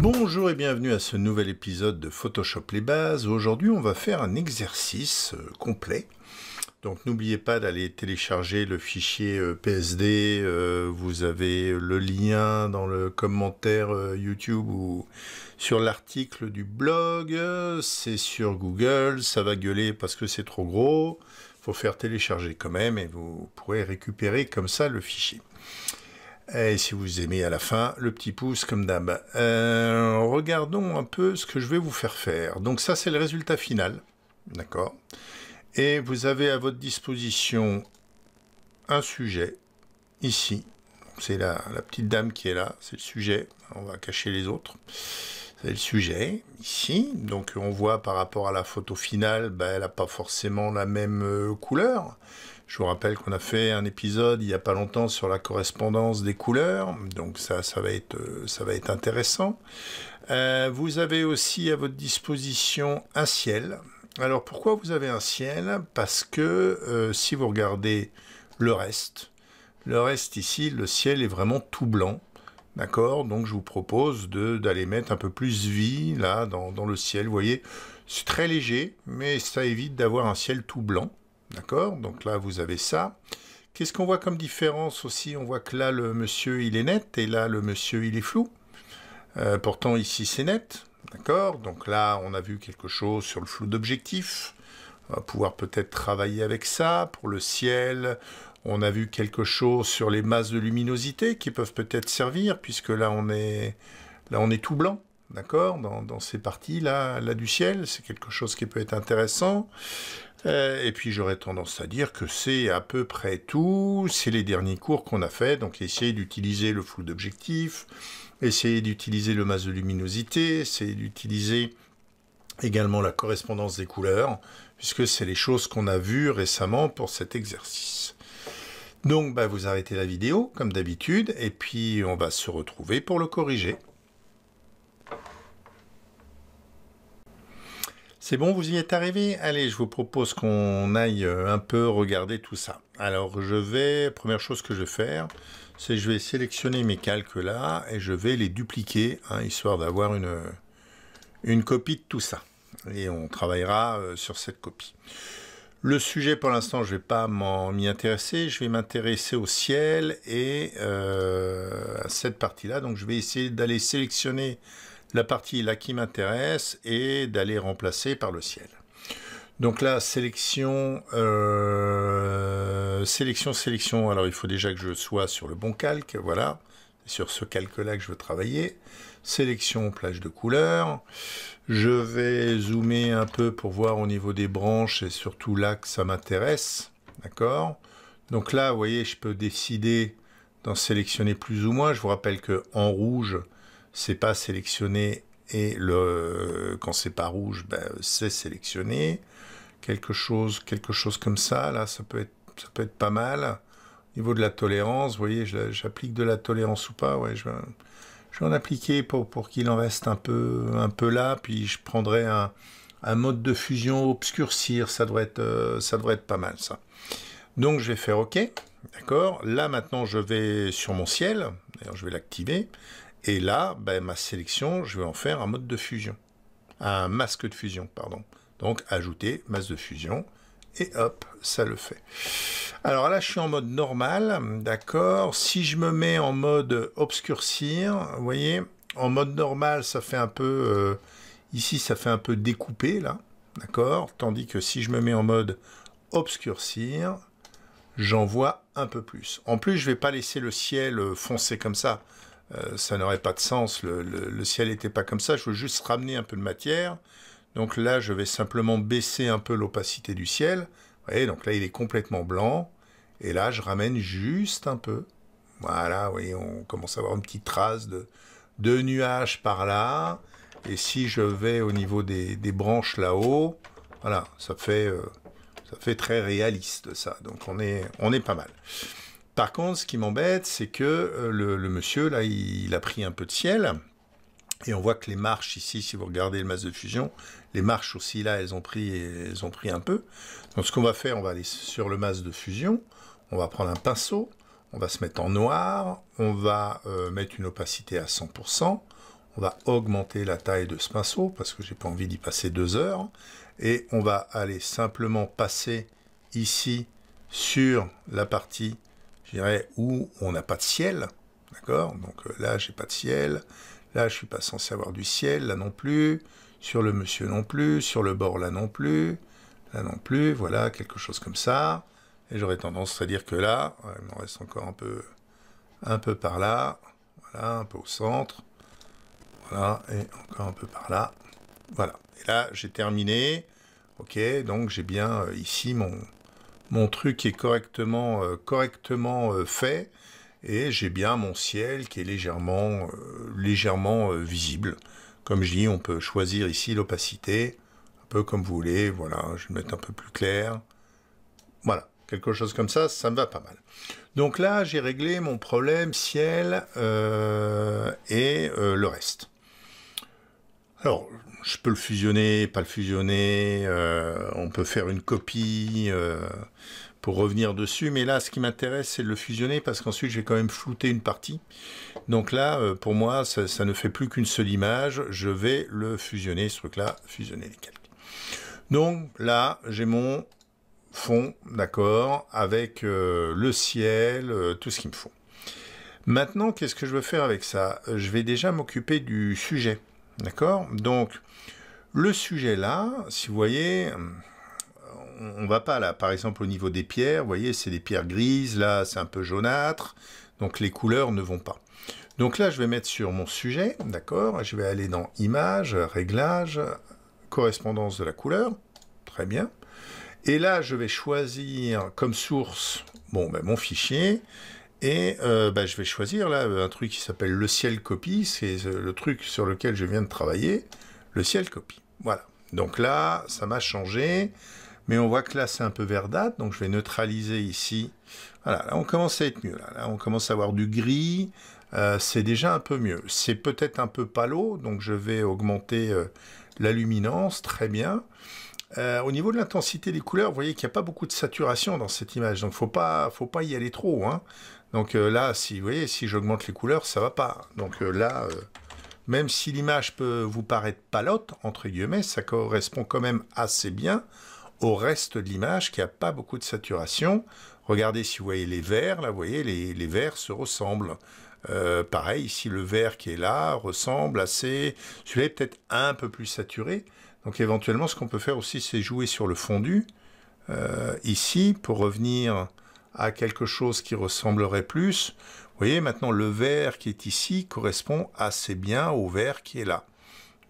Bonjour et bienvenue à ce nouvel épisode de Photoshop les bases. Aujourd'hui on va faire un exercice euh, complet. Donc n'oubliez pas d'aller télécharger le fichier euh, PSD, euh, vous avez le lien dans le commentaire YouTube ou sur l'article du blog, c'est sur Google, ça va gueuler parce que c'est trop gros, faut faire télécharger quand même et vous pourrez récupérer comme ça le fichier. Et si vous aimez à la fin, le petit pouce comme d'hab. Euh, regardons un peu ce que je vais vous faire faire. Donc ça, c'est le résultat final. D'accord Et vous avez à votre disposition un sujet, ici. C'est la, petite dame qui est là, c'est le sujet. On va cacher les autres. C'est le sujet, ici. Donc on voit par rapport à la photo finale, ben, elle n'a pas forcément la même euh, couleur. Je vous rappelle qu'on a fait un épisode il n'y a pas longtemps sur la correspondance des couleurs, donc ça, ça, va, être, euh, ça va être intéressant. Euh, vous avez aussi à votre disposition un ciel. Alors pourquoi vous avez un ciel Parce que euh, si vous regardez le reste, le reste ici, le ciel est vraiment tout blanc. D'accord Donc je vous propose d'aller mettre un peu plus de vie là dans, dans le ciel. Vous voyez, c'est très léger, mais ça évite d'avoir un ciel tout blanc. D'accord Donc là, vous avez ça. Qu'est-ce qu'on voit comme différence aussi On voit que là, le monsieur, il est net, et là, le monsieur, il est flou. Euh, pourtant, ici, c'est net. D'accord Donc là, on a vu quelque chose sur le flou d'objectif. On va pouvoir peut-être travailler avec ça. Pour le ciel, on a vu quelque chose sur les masses de luminosité qui peuvent peut-être servir, puisque là, on est, là, on est tout blanc. D'accord dans, dans, ces parties-là là du ciel, c'est quelque chose qui peut être intéressant. Euh, et puis j'aurais tendance à dire que c'est à peu près tout. C'est les derniers cours qu'on a fait, donc essayer d'utiliser le flou d'objectif, essayer d'utiliser le masque de luminosité, essayer d'utiliser également la correspondance des couleurs, puisque c'est les choses qu'on a vues récemment pour cet exercice. Donc bah, vous arrêtez la vidéo, comme d'habitude, et puis on va se retrouver pour le corriger. C'est bon, vous y êtes arrivé Allez, je vous propose qu'on aille euh, un peu regarder tout ça. Alors, je vais, première chose que je vais faire, c'est je vais sélectionner mes calques là et je vais les dupliquer, hein, histoire d'avoir une, une copie de tout ça. Et on travaillera euh, sur cette copie. Le sujet, pour l'instant, je vais pas m'y intéresser. Je vais m'intéresser au ciel et euh, à cette partie-là. Donc, je vais essayer d'aller sélectionner la partie là qui m'intéresse est d'aller remplacer par le ciel. Donc là, sélection, euh, sélection, sélection. Alors il faut déjà que je sois sur le bon calque, voilà. Sur ce calque-là que je veux travailler. Sélection, plage de couleurs Je vais zoomer un peu pour voir au niveau des branches et surtout là que ça m'intéresse. D'accord Donc là, vous voyez, je peux décider d'en sélectionner plus ou moins. Je vous rappelle que en rouge, c'est pas sélectionné et le quand c'est pas rouge, ben, c'est sélectionné. Quelque chose, quelque chose comme ça, là, ça peut être, ça peut être pas mal. Au niveau de la tolérance, vous voyez, j'applique de la tolérance ou pas, ouais, je vais, en appliquer pour, pour qu'il en reste un peu, un peu là, puis je prendrai un, mode de fusion obscurcir, ça devrait être, euh, ça devrait être pas mal ça. Donc je vais faire OK, d'accord. Là maintenant je vais sur mon ciel, d'ailleurs je vais l'activer. Et là, ben, ma sélection, je vais en faire un mode de fusion. Un masque de fusion, pardon. Donc, ajouter masque de fusion. Et hop, ça le fait. Alors là, je suis en mode normal, d'accord. Si je me mets en mode obscurcir, vous voyez, en mode normal, ça fait un peu... Euh, ici, ça fait un peu découpé, là, d'accord Tandis que si je me mets en mode obscurcir, j'en vois un peu plus. En plus, je ne vais pas laisser le ciel euh, foncer comme ça. Euh, ça n'aurait pas de sens, le, ciel n'était pas comme ça, je veux juste ramener un peu de matière. Donc là, je vais simplement baisser un peu l'opacité du ciel. Vous voyez, donc là, il est complètement blanc. Et là, je ramène juste un peu. Voilà, vous voyez, on commence à avoir une petite trace de, nuages par là. Et si je vais au niveau des, branches là-haut, voilà, ça fait, euh, ça fait très réaliste, ça. Donc on est pas mal. Par contre, ce qui m'embête, c'est que euh, le, monsieur, là, il, a pris un peu de ciel. Et on voit que les marches ici, si vous regardez le masse de fusion, les marches aussi là, elles ont pris, elles ont pris un peu. Donc ce qu'on va faire, on va aller sur le masse de fusion, on va prendre un pinceau, on va se mettre en noir, on va euh, mettre une opacité à 100%, on va augmenter la taille de ce pinceau parce que j'ai pas envie d'y passer deux heures, et on va aller simplement passer ici sur la partie je dirais, où on n'a pas de ciel, d'accord Donc euh, là, j'ai pas de ciel, là, je suis pas censé avoir du ciel, là non plus, sur le monsieur non plus, sur le bord là non plus, là non plus, voilà, quelque chose comme ça. Et j'aurais tendance à dire que là, il me reste encore un peu, un peu par là, voilà, un peu au centre, voilà, et encore un peu par là, voilà. Et là, j'ai terminé, ok, donc j'ai bien euh, ici mon, mon truc est correctement, euh, correctement euh, fait et j'ai bien mon ciel qui est légèrement, euh, légèrement visible. Comme je dis, on peut choisir ici l'opacité, un peu comme vous voulez. Voilà, je vais mettre un peu plus clair. Voilà, quelque chose comme ça, ça me va pas mal. Donc là, j'ai réglé mon problème ciel et le reste. Alors, je peux le fusionner, pas le fusionner, euh, on peut faire une copie euh, pour revenir dessus, mais là ce qui m'intéresse c'est de le fusionner parce qu'ensuite j'ai quand même flouté une partie. Donc là euh, pour moi ça, ne fait plus qu'une seule image, je vais le fusionner, ce truc-là, fusionner les calques. Donc là j'ai mon fond, d'accord, avec le ciel, tout ce qu'il me faut. Maintenant, qu'est-ce que je veux faire avec ça Je vais déjà m'occuper du sujet. D'accord Donc, le sujet là, si vous voyez, on va pas là, par exemple au niveau des pierres, vous voyez, c'est des pierres grises, là c'est un peu jaunâtre, donc les couleurs ne vont pas. Donc là, je vais mettre sur mon sujet, d'accord Je vais aller dans Images, Réglages, Correspondance de la couleur, très bien. Et là, je vais choisir comme source, bon, ben, mon fichier, et euh, bah, je vais choisir là un truc qui s'appelle le ciel copie, c'est euh, le truc sur lequel je viens de travailler, le ciel copie. Voilà. Donc là, ça m'a changé, mais on voit que là c'est un peu verdâtre, donc je vais neutraliser ici. Voilà, là on commence à être mieux, là, on commence à avoir du gris, euh, c'est déjà un peu mieux. C'est peut-être un peu pâle. donc je vais augmenter la luminance, très bien. Euh, au niveau de l'intensité des couleurs, vous voyez qu'il n'y a pas beaucoup de saturation dans cette image, donc faut pas, faut pas y aller trop. Hein. Donc euh, là, si vous voyez, si j'augmente les couleurs, ça va pas. Donc euh, là, même si l'image peut vous paraître palote entre guillemets, ça correspond quand même assez bien au reste de l'image qui a pas beaucoup de saturation. Regardez si vous voyez les verts, là, vous voyez les, verts se ressemblent. pareil, ici, le vert qui est là ressemble assez... Celui-là est peut-être un peu plus saturé, donc éventuellement, ce qu'on peut faire aussi, c'est jouer sur le fondu, euh, ici, pour revenir à quelque chose qui ressemblerait plus. Vous voyez, maintenant, le vert qui est ici correspond assez bien au vert qui est là.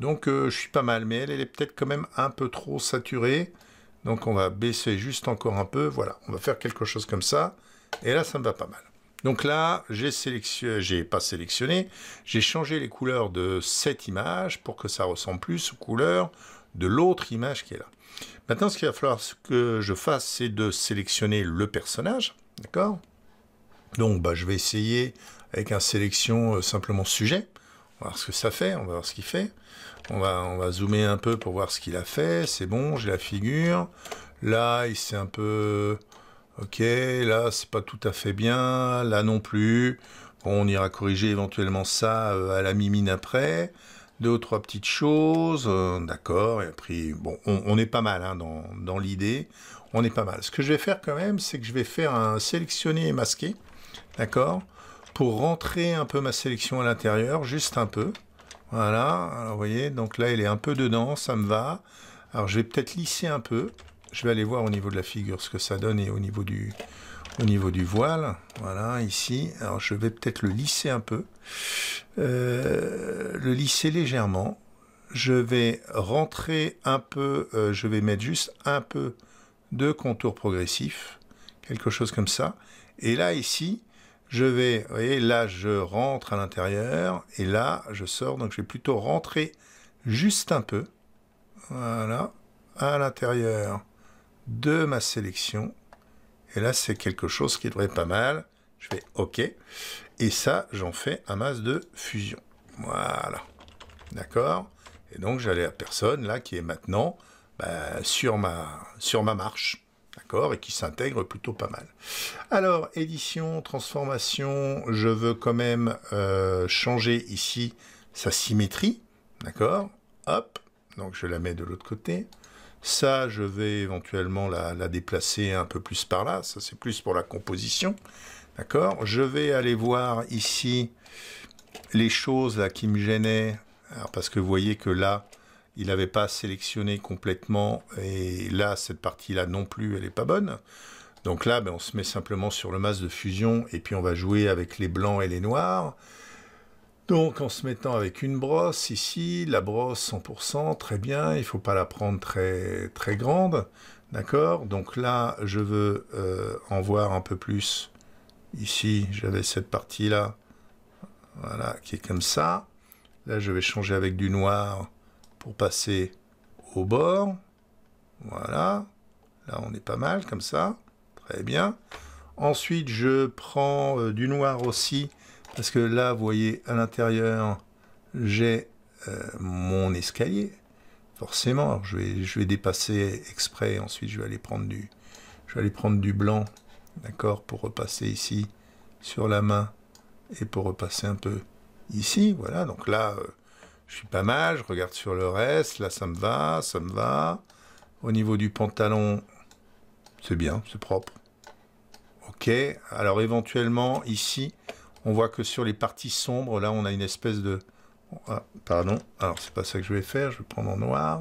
Donc euh, je suis pas mal, mais elle, elle est peut-être quand même un peu trop saturée. Donc on va baisser juste encore un peu, voilà, on va faire quelque chose comme ça, et là ça me va pas mal. Donc là, j'ai sélectionné, j'ai pas sélectionné, j'ai changé les couleurs de cette image pour que ça ressemble plus aux couleurs de l'autre image qui est là. Maintenant, ce qu'il va falloir ce que je fasse, c'est de sélectionner le personnage, d'accord Donc, bah, je vais essayer avec un sélection euh, simplement sujet. On va voir ce que ça fait, on va voir ce qu'il fait. On va, on va zoomer un peu pour voir ce qu'il a fait. C'est bon, j'ai la figure. Là, il s'est un peu... Ok, là, c'est pas tout à fait bien. Là non plus. on ira corriger éventuellement ça euh, à la mimine après deux ou trois petites choses, euh, d'accord, et après, bon, on, est pas mal hein, dans, l'idée, on est pas mal. Ce que je vais faire quand même, c'est que je vais faire un sélectionner et masquer, d'accord, pour rentrer un peu ma sélection à l'intérieur, juste un peu, voilà, alors vous voyez, donc là, il est un peu dedans, ça me va, alors je vais peut-être lisser un peu, je vais aller voir au niveau de la figure ce que ça donne et au niveau du, au niveau du voile, voilà, ici, alors je vais peut-être le lisser un peu, euh, le lisser légèrement. Je vais rentrer un peu, euh, je vais mettre juste un peu de contour progressif, quelque chose comme ça. Et là, ici, je vais, vous voyez, là, je rentre à l'intérieur, et là, je sors, donc je vais plutôt rentrer juste un peu, voilà, à l'intérieur de ma sélection. Et là, c'est quelque chose qui devrait être pas mal. Je fais OK. Et ça, j'en fais un masse de fusion. Voilà. D'accord Et donc, j'allais à personne, là, qui est maintenant bah, sur, ma, sur ma marche. D'accord Et qui s'intègre plutôt pas mal. Alors, édition, transformation, je veux quand même euh, changer ici sa symétrie. D'accord Hop. Donc, je la mets de l'autre côté. Ça, je vais éventuellement la, déplacer un peu plus par là. Ça, c'est plus pour la composition. D'accord Je vais aller voir ici les choses qui me gênaient, parce que vous voyez que là, il n'avait pas sélectionné complètement, et là, cette partie-là non plus, elle n'est pas bonne. Donc là, ben, on se met simplement sur le masque de fusion, et puis on va jouer avec les blancs et les noirs. Donc en se mettant avec une brosse ici, la brosse 100%, très bien, il ne faut pas la prendre très, très grande, d'accord Donc là, je veux euh, en voir un peu plus Ici, j'avais cette partie-là, voilà, qui est comme ça. Là, je vais changer avec du noir pour passer au bord. Voilà. Là, on est pas mal comme ça. Très bien. Ensuite, je prends euh, du noir aussi, parce que là, vous voyez, à l'intérieur, j'ai euh, mon escalier. Forcément, je vais, je vais dépasser exprès. Ensuite, je vais aller prendre du, je vais aller prendre du blanc d'accord, pour repasser ici sur la main et pour repasser un peu ici, voilà, donc là, euh, je suis pas mal, je regarde sur le reste, là ça me va, ça me va, au niveau du pantalon, c'est bien, c'est propre, ok, alors éventuellement, ici, on voit que sur les parties sombres, là on a une espèce de, ah, pardon, alors c'est pas ça que je vais faire, je vais prendre en noir,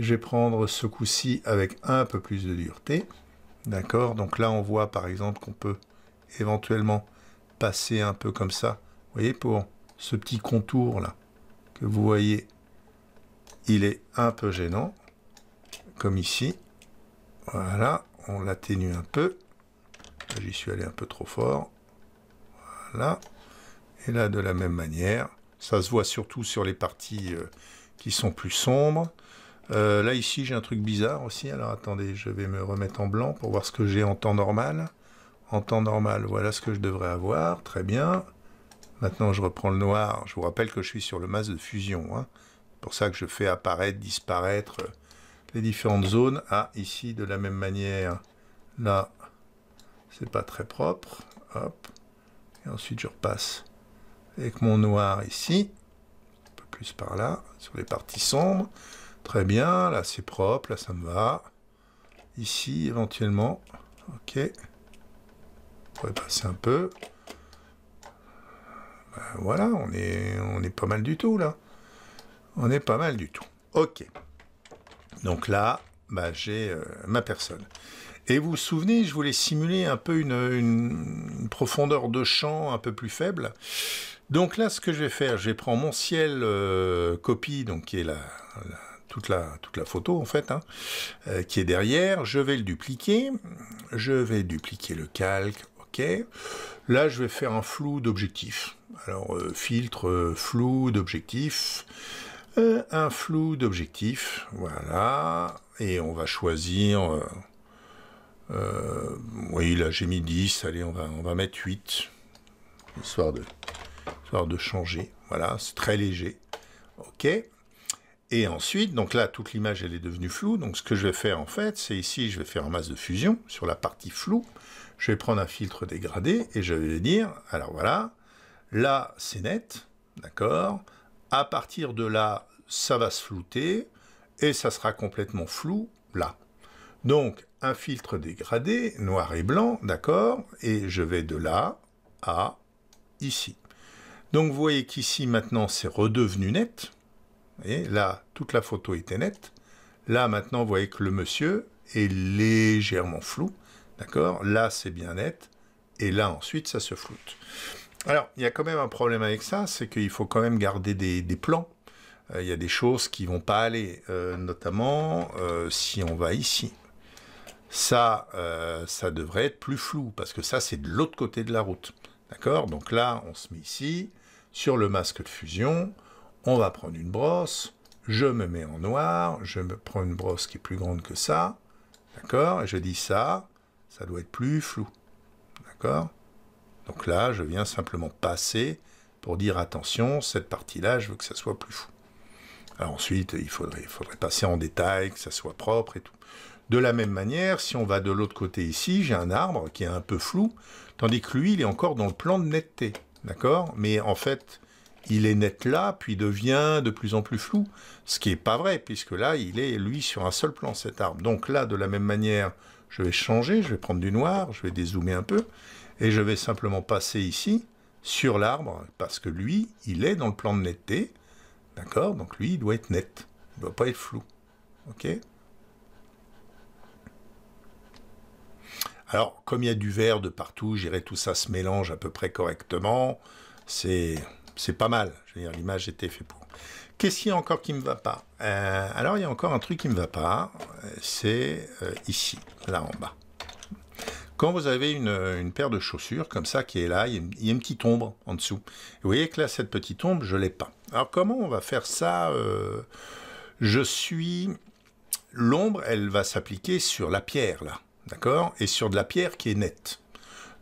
je vais prendre ce coup-ci avec un peu plus de dureté, D'accord Donc là, on voit par exemple qu'on peut éventuellement passer un peu comme ça. Vous voyez, pour ce petit contour là que vous voyez, il est un peu gênant, comme ici. Voilà, on l'atténue un peu. J'y suis allé un peu trop fort. Voilà. Et là, de la même manière, ça se voit surtout sur les parties euh, qui sont plus sombres. Euh, là, ici, j'ai un truc bizarre aussi. Alors, attendez, je vais me remettre en blanc pour voir ce que j'ai en temps normal. En temps normal, voilà ce que je devrais avoir. Très bien. Maintenant, je reprends le noir. Je vous rappelle que je suis sur le masque de fusion. Hein. C'est pour ça que je fais apparaître, disparaître euh, les différentes zones. Ah, ici, de la même manière. Là, c'est pas très propre. Hop. Et ensuite, je repasse avec mon noir ici. Un peu plus par là, sur les parties sombres. Très bien, là c'est propre, là ça me va. Ici éventuellement, ok. On pourrait passer un peu. Ben, voilà, on est, on est pas mal du tout là. On est pas mal du tout. Ok. Donc là, ben, j'ai euh, ma personne. Et vous vous souvenez, je voulais simuler un peu une, une, profondeur de champ un peu plus faible. Donc là, ce que je vais faire, je vais prendre mon ciel euh, copie, donc qui est là. la toute la, toute la photo en fait, hein, euh, qui est derrière. Je vais le dupliquer. Je vais dupliquer le calque. OK. Là, je vais faire un flou d'objectif. Alors, euh, filtre, euh, flou d'objectif. un flou d'objectif. Voilà. Et on va choisir... oui, là, j'ai mis 10. Allez, on va, on va mettre 8. Histoire de, histoire de changer. Voilà, c'est très léger. OK. Et ensuite, donc là, toute l'image, elle est devenue floue. Donc ce que je vais faire, en fait, c'est ici, je vais faire un masque de fusion sur la partie floue. Je vais prendre un filtre dégradé et je vais dire, alors voilà, là, c'est net, d'accord À partir de là, ça va se flouter et ça sera complètement flou là. Donc, un filtre dégradé, noir et blanc, d'accord Et je vais de là à ici. Donc, vous voyez qu'ici, maintenant, c'est redevenu net là, toute la photo était nette. Là, maintenant, vous voyez que le monsieur est légèrement flou. D'accord Là, c'est bien net. Et là, ensuite, ça se floute. Alors, il y a quand même un problème avec ça, c'est qu'il faut quand même garder des, plans. Euh, il y a des choses qui vont pas aller, euh, notamment euh, si on va ici. Ça, ça devrait être plus flou, parce que ça, c'est de l'autre côté de la route. D'accord Donc là, on se met ici, sur le masque de fusion, on va prendre une brosse, je me mets en noir, je me prends une brosse qui est plus grande que ça, d'accord, et je dis ça, ça doit être plus flou, d'accord Donc là, je viens simplement passer pour dire attention, cette partie-là, je veux que ça soit plus flou. Alors ensuite, il faudrait, il faudrait passer en détail, que ça soit propre et tout. De la même manière, si on va de l'autre côté ici, j'ai un arbre qui est un peu flou, tandis que lui, il est encore dans le plan de netteté, d'accord Mais en fait, il est net là, puis devient de plus en plus flou, ce qui n'est pas vrai, puisque là, il est, lui, sur un seul plan, cet arbre. Donc là, de la même manière, je vais changer, je vais prendre du noir, je vais dézoomer un peu, et je vais simplement passer ici, sur l'arbre, parce que lui, il est dans le plan de netteté, d'accord Donc lui, il doit être net, il ne doit pas être flou, ok Alors, comme il y a du vert de partout, j'irai tout ça se mélange à peu près correctement. C'est c'est pas mal. l'image était faite pour. Qu'est-ce qu'il y a encore qui me va pas euh, Alors, il y a encore un truc qui me va pas. C'est euh, ici, là en bas. Quand vous avez une, paire de chaussures comme ça qui est là, il y a une, petite ombre en dessous. vous voyez que là, cette petite ombre, je l'ai pas. Alors, comment on va faire ça euh, Je suis l'ombre, elle va s'appliquer sur la pierre, là, d'accord Et sur de la pierre qui est nette.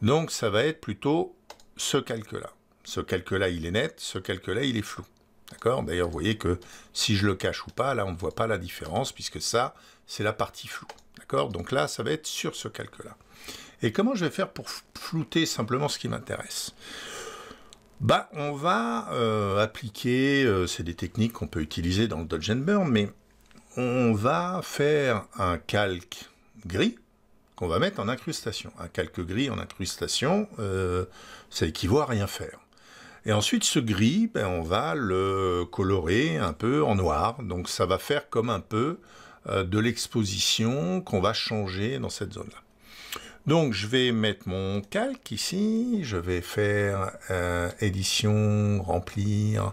Donc, ça va être plutôt ce calque-là. Ce calque-là, il est net, ce calque-là, il est flou. D'accord D'ailleurs, vous voyez que si je le cache ou pas, là, on ne voit pas la différence, puisque ça, c'est la partie floue. D'accord Donc là, ça va être sur ce calque-là. Et comment je vais faire pour flouter simplement ce qui m'intéresse bah, On va euh, appliquer, euh, c'est des techniques qu'on peut utiliser dans le Dodge and Burn, mais on va faire un calque gris qu'on va mettre en incrustation. Un calque gris en incrustation, euh, ça équivaut à rien faire. Et ensuite, ce gris, ben, on va le colorer un peu en noir. Donc ça va faire comme un peu euh, de l'exposition qu'on va changer dans cette zone-là. Donc je vais mettre mon calque ici, je vais faire euh, édition, remplir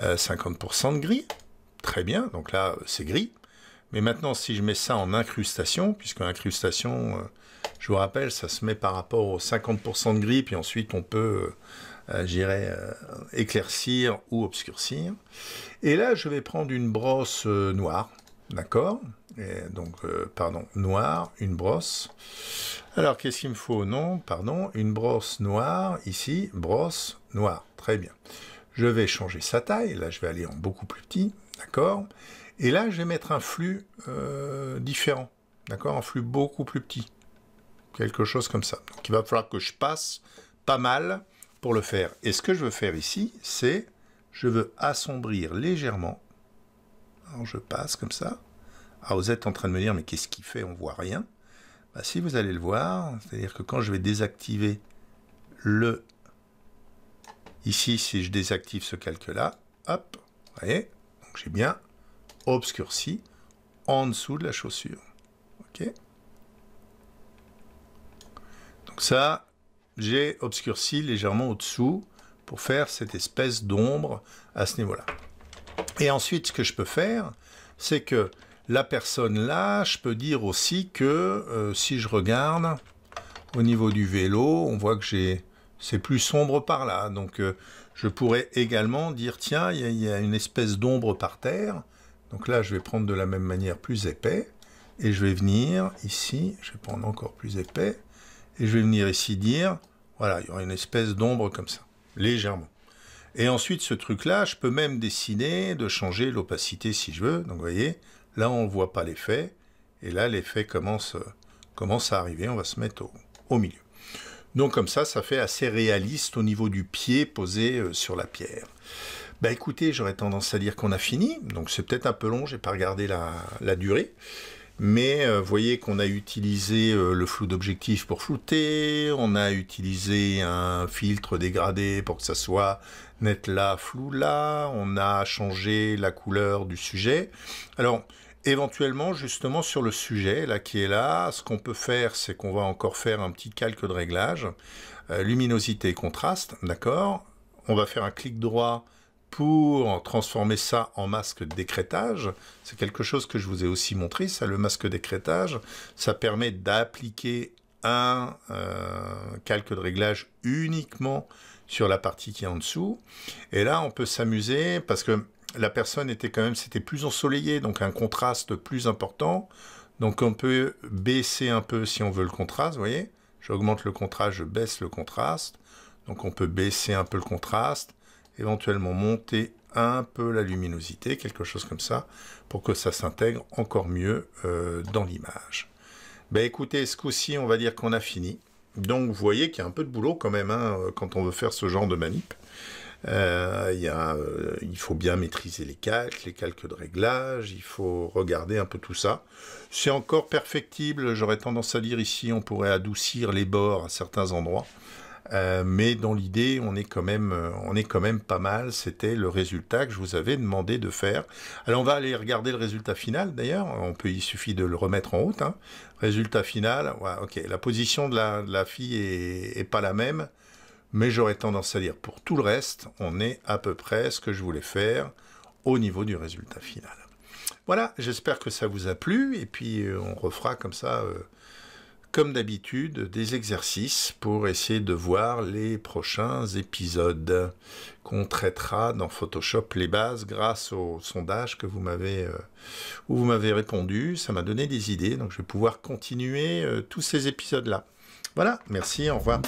50% euh, de gris. Très bien, donc là c'est gris. Mais maintenant si je mets ça en incrustation, puisque incrustation, je vous rappelle, ça se met par rapport aux 50% de gris, puis ensuite on peut euh, j'irai euh, éclaircir ou obscurcir. Et là, je vais prendre une brosse euh, noire, d'accord Donc, pardon, noire, une brosse. Alors, qu'est-ce qu'il me faut Non, pardon, une brosse noire, ici, brosse noire, très bien. Je vais changer sa taille, là je vais aller en beaucoup plus petit, d'accord Et là je vais mettre un flux différent, d'accord Un flux beaucoup plus petit, quelque chose comme ça. Donc il va falloir que je passe pas mal pour le faire. Et ce que je veux faire ici, c'est je veux assombrir légèrement. Alors je passe comme ça. Ah, vous êtes en train de me dire, mais qu'est-ce qu'il fait On voit rien. Bah, si vous allez le voir, c'est-à-dire que quand je vais désactiver le... Ici, si je désactive ce calque-là, hop, vous voyez, donc j'ai bien obscurci en dessous de la chaussure. OK Donc ça, j'ai obscurci légèrement au-dessous pour faire cette espèce d'ombre à ce niveau-là. Et ensuite, ce que je peux faire, c'est que la personne là, je peux dire aussi que euh, si je regarde au niveau du vélo, on voit que j'ai c'est plus sombre par là. Donc euh, je pourrais également dire, tiens, il y, a une espèce d'ombre par terre. Donc là, je vais prendre de la même manière plus épais. Et je vais venir ici, je vais prendre encore plus épais et je vais venir ici dire, voilà, il y aura une espèce d'ombre comme ça, légèrement. Et ensuite, ce truc-là, je peux même dessiner de changer l'opacité si je veux. Donc, vous voyez, là, on ne voit pas l'effet. Et là, l'effet commence, euh, commence à arriver. On va se mettre au, milieu. Donc, comme ça, ça fait assez réaliste au niveau du pied posé euh, sur la pierre. Bah écoutez, j'aurais tendance à dire qu'on a fini. Donc, c'est peut-être un peu long. J'ai pas regardé la, la durée. Mais euh, vous voyez qu'on a utilisé euh, le flou d'objectif pour flouter, on a utilisé un filtre dégradé pour que ça soit net là, flou là, on a changé la couleur du sujet. Alors, éventuellement, justement, sur le sujet là qui est là, ce qu'on peut faire, c'est qu'on va encore faire un petit calque de réglage, euh, luminosité et contraste, d'accord On va faire un clic droit pour transformer ça en masque d'écrétage. C'est quelque chose que je vous ai aussi montré, ça, le masque d'écrétage. Ça permet d'appliquer un euh, calque de réglage uniquement sur la partie qui est en dessous. Et là, on peut s'amuser parce que la personne était quand même, c'était plus ensoleillé, donc un contraste plus important. Donc on peut baisser un peu si on veut le contraste, vous voyez J'augmente le contraste, je baisse le contraste. Donc on peut baisser un peu le contraste éventuellement monter un peu la luminosité, quelque chose comme ça, pour que ça s'intègre encore mieux euh, dans l'image. Ben écoutez, ce coup-ci, on va dire qu'on a fini. Donc vous voyez qu'il y a un peu de boulot quand même hein, euh, quand on veut faire ce genre de manip. Euh, il faut bien maîtriser les calques, les calques de réglage, il faut regarder un peu tout ça. C'est encore perfectible, j'aurais tendance à dire ici, on pourrait adoucir les bords à certains endroits. Euh, mais dans l'idée, on est quand même, euh, on est quand même pas mal. C'était le résultat que je vous avais demandé de faire. Alors on va aller regarder le résultat final. D'ailleurs, on peut, il suffit de le remettre en route. Hein. Résultat final. ok, la position de la, fille est, pas la même, mais j'aurais tendance à dire pour tout le reste, on est à peu près ce que je voulais faire au niveau du résultat final. Voilà, j'espère que ça vous a plu et puis euh, on refera comme ça comme d'habitude, des exercices pour essayer de voir les prochains épisodes qu'on traitera dans Photoshop les bases grâce au sondage que vous m'avez euh, où vous m'avez répondu. Ça m'a donné des idées, donc je vais pouvoir continuer euh, tous ces épisodes-là. Voilà, merci, au revoir.